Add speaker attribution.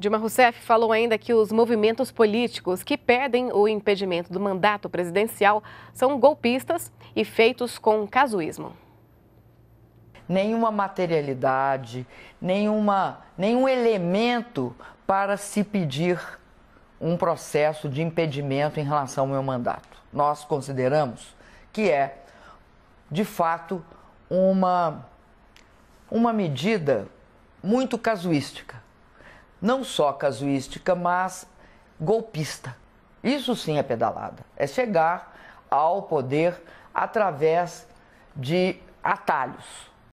Speaker 1: Dilma Rousseff falou ainda que os movimentos políticos que pedem o impedimento do mandato presidencial são golpistas e feitos com casuísmo.
Speaker 2: Nenhuma materialidade, nenhuma, nenhum elemento para se pedir um processo de impedimento em relação ao meu mandato. Nós consideramos que é, de fato, uma, uma medida muito casuística não só casuística, mas golpista. Isso sim é pedalada. É chegar ao poder através de atalhos.